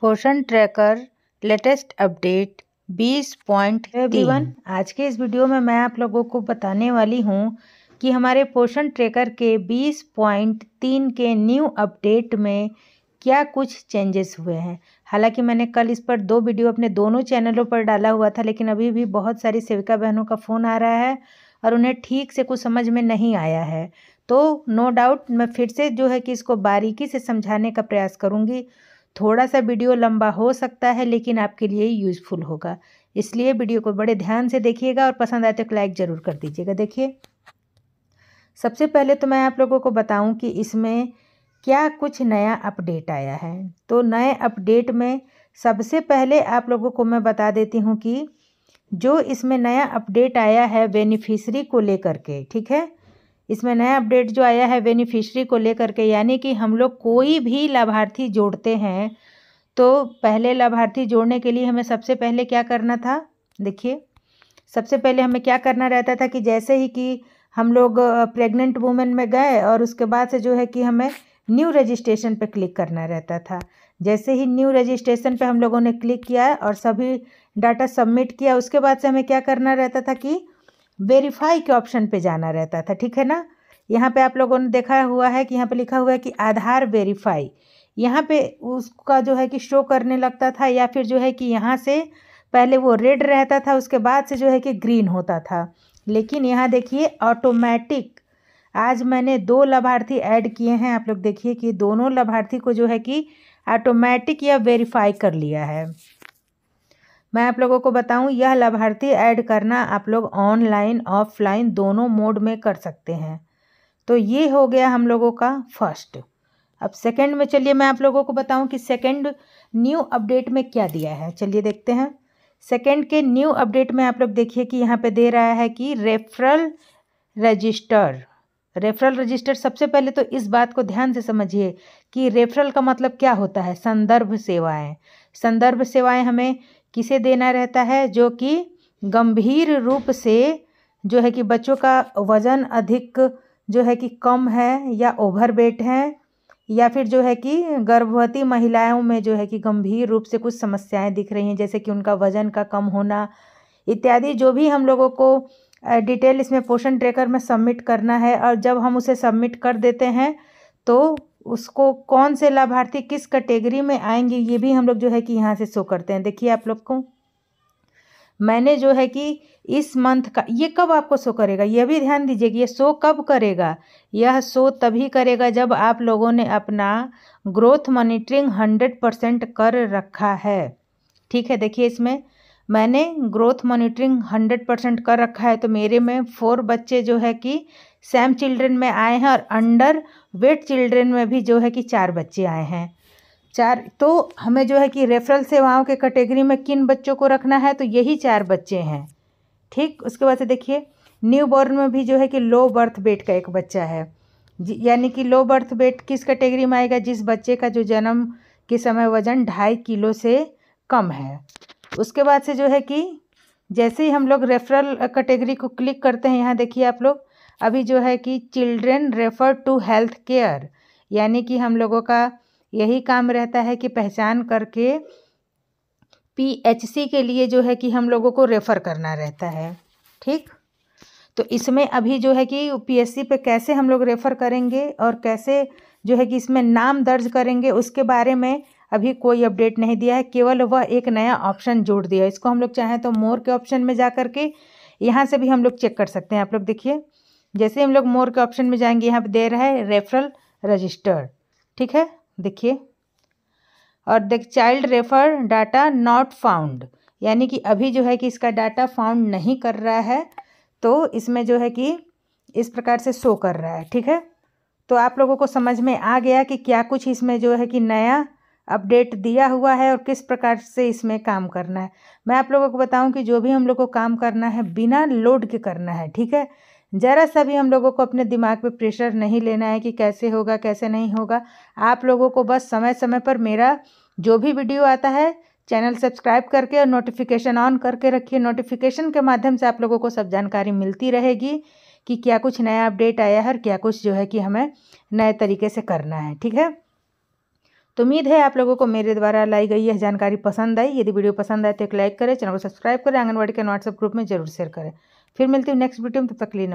पोषण tracker latest update बीस point one आज के इस वीडियो में मैं आप लोगों को बताने वाली हूँ कि हमारे पोषण ट्रैकर के बीस पॉइंट तीन के न्यू अपडेट में क्या कुछ चेंजेस हुए हैं हालांकि मैंने कल इस पर दो वीडियो अपने दोनों चैनलों पर डाला हुआ था लेकिन अभी भी बहुत सारी सेविका बहनों का फ़ोन आ रहा है और उन्हें ठीक से कुछ समझ में नहीं आया है तो नो डाउट मैं फिर से जो है कि इसको बारीकी से समझाने का प्रयास करूँगी थोड़ा सा वीडियो लंबा हो सकता है लेकिन आपके लिए यूज़फुल होगा इसलिए वीडियो को बड़े ध्यान से देखिएगा और पसंद आए तो लाइक ज़रूर कर दीजिएगा देखिए सबसे पहले तो मैं आप लोगों को बताऊं कि इसमें क्या कुछ नया अपडेट आया है तो नए अपडेट में सबसे पहले आप लोगों को मैं बता देती हूँ कि जो इसमें नया अपडेट आया है बेनिफिशरी को लेकर के ठीक है इसमें नया अपडेट जो आया है बेनिफिशरी को लेकर के यानी कि हम लोग कोई भी लाभार्थी जोड़ते हैं तो पहले लाभार्थी जोड़ने के लिए हमें सबसे पहले क्या करना था देखिए सबसे पहले हमें क्या करना रहता था कि जैसे ही कि हम लोग प्रेग्नेंट वूमेन में गए और उसके बाद से जो है कि हमें न्यू रजिस्ट्रेशन पर क्लिक करना रहता था जैसे ही न्यू रजिस्ट्रेशन पर हम लोगों ने क्लिक किया और सभी डाटा सबमिट किया उसके बाद से हमें क्या करना रहता था कि वेरीफाई के ऑप्शन पे जाना रहता था ठीक है ना यहाँ पे आप लोगों ने देखा हुआ है कि यहाँ पे लिखा हुआ है कि आधार वेरीफाई यहाँ पे उसका जो है कि शो करने लगता था या फिर जो है कि यहाँ से पहले वो रेड रहता था उसके बाद से जो है कि ग्रीन होता था लेकिन यहाँ देखिए ऑटोमेटिक आज मैंने दो लाभार्थी ऐड किए हैं आप लोग देखिए कि दोनों लाभार्थी को जो है कि ऑटोमेटिक या वेरीफाई कर लिया है मैं आप लोगों को बताऊं यह लाभार्थी ऐड करना आप लोग ऑनलाइन ऑफलाइन दोनों मोड में कर सकते हैं तो ये हो गया हम लोगों का फर्स्ट अब सेकंड में चलिए मैं आप लोगों को बताऊं कि सेकंड न्यू अपडेट में क्या दिया है चलिए देखते हैं सेकंड के न्यू अपडेट में आप लोग देखिए कि यहाँ पे दे रहा है कि रेफरल रजिस्टर रेफरल रजिस्टर सबसे पहले तो इस बात को ध्यान से समझिए कि रेफरल का मतलब क्या होता है संदर्भ सेवाएं संदर्भ सेवाएं हमें किसे देना रहता है जो कि गंभीर रूप से जो है कि बच्चों का वज़न अधिक जो है कि कम है या ओवर वेट है या फिर जो है कि गर्भवती महिलाओं में जो है कि गंभीर रूप से कुछ समस्याएं दिख रही हैं जैसे कि उनका वज़न का कम होना इत्यादि जो भी हम लोगों को डिटेल इसमें पोषण ट्रेकर में सबमिट करना है और जब हम उसे सबमिट कर देते हैं तो उसको कौन से लाभार्थी किस कैटेगरी में आएंगे ये भी हम लोग जो है कि यहाँ से शो करते हैं देखिए आप लोग को मैंने जो है कि इस मंथ का ये कब आपको शो करेगा यह भी ध्यान दीजिए कि ये शो कब करेगा यह शो तभी करेगा जब आप लोगों ने अपना ग्रोथ मॉनिटरिंग हंड्रेड परसेंट कर रखा है ठीक है देखिए इसमें मैंने ग्रोथ मॉनिटरिंग हंड्रेड परसेंट कर रखा है तो मेरे में फोर बच्चे जो है कि सैम चिल्ड्रेन में आए हैं और अंडर वेट चिल्ड्रेन में भी जो है कि चार बच्चे आए हैं चार तो हमें जो है कि रेफरल सेवाओं के कैटेगरी में किन बच्चों को रखना है तो यही चार बच्चे हैं ठीक उसके बाद से देखिए न्यू बॉर्न में भी जो है कि लो बर्थ वेट का एक बच्चा है यानी कि लो बर्थ वेट किस कैटेगरी में आएगा जिस बच्चे का जो जन्म के समय वजन ढाई किलो से कम है उसके बाद से जो है कि जैसे ही हम लोग रेफरल कैटेगरी को क्लिक करते हैं यहाँ देखिए आप लोग अभी जो है कि children refer to health care यानी कि हम लोगों का यही काम रहता है कि पहचान करके पीएचसी के लिए जो है कि हम लोगों को रेफ़र करना रहता है ठीक तो इसमें अभी जो है कि पीएससी पे कैसे हम लोग रेफ़र करेंगे और कैसे जो है कि इसमें नाम दर्ज करेंगे उसके बारे में अभी कोई अपडेट नहीं दिया है केवल वह एक नया ऑप्शन जोड़ दिया इसको हम लोग चाहें तो मोर के ऑप्शन में जा करके यहाँ से भी हम लोग चेक कर सकते हैं आप लोग देखिए जैसे हम लोग मोर के ऑप्शन में जाएंगे यहाँ पर दे रहा है रेफरल रजिस्टर ठीक है देखिए और देख child refer data not found यानी कि अभी जो है कि इसका डाटा फाउंड नहीं कर रहा है तो इसमें जो है कि इस प्रकार से शो कर रहा है ठीक है तो आप लोगों को समझ में आ गया कि क्या कुछ इसमें जो है कि नया अपडेट दिया हुआ है और किस प्रकार से इसमें काम करना है मैं आप लोगों को बताऊं कि जो भी हम लोग को काम करना है बिना लोड के करना है ठीक है ज़रा सा भी हम लोगों को अपने दिमाग पे प्रेशर नहीं लेना है कि कैसे होगा कैसे नहीं होगा आप लोगों को बस समय समय पर मेरा जो भी वीडियो आता है चैनल सब्सक्राइब करके और नोटिफिकेशन ऑन करके रखिए नोटिफिकेशन के माध्यम से आप लोगों को सब जानकारी मिलती रहेगी कि क्या कुछ नया अपडेट आया है और क्या कुछ जो है कि हमें नए तरीके से करना है ठीक है तो उम्मीद है आप लोगों को मेरे द्वारा लाई गई यह जानकारी पसंद आई यदि वीडियो पसंद आए तो एक लाइक करें चैनल को सब्सक्राइब करें आंगनबाड़ी के व्हाट्सएप ग्रुप में जरूर शेयर करें फिर मिलती हूँ नेक्स्ट वीडियो में तब तक लिए